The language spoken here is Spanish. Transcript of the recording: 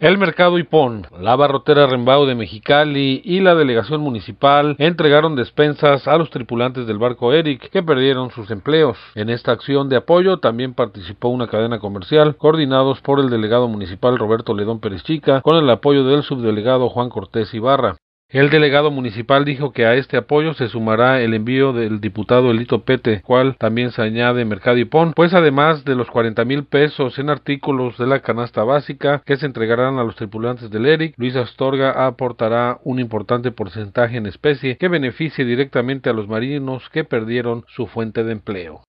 El Mercado Ipón, la barrotera Rembao de Mexicali y la delegación municipal entregaron despensas a los tripulantes del barco Eric que perdieron sus empleos. En esta acción de apoyo también participó una cadena comercial coordinados por el delegado municipal Roberto Ledón Pérez Chica con el apoyo del subdelegado Juan Cortés Ibarra. El delegado municipal dijo que a este apoyo se sumará el envío del diputado Elito Pete, cual también se añade Mercado y Pon, pues además de los 40 mil pesos en artículos de la canasta básica que se entregarán a los tripulantes del ERIC, Luis Astorga aportará un importante porcentaje en especie que beneficie directamente a los marinos que perdieron su fuente de empleo.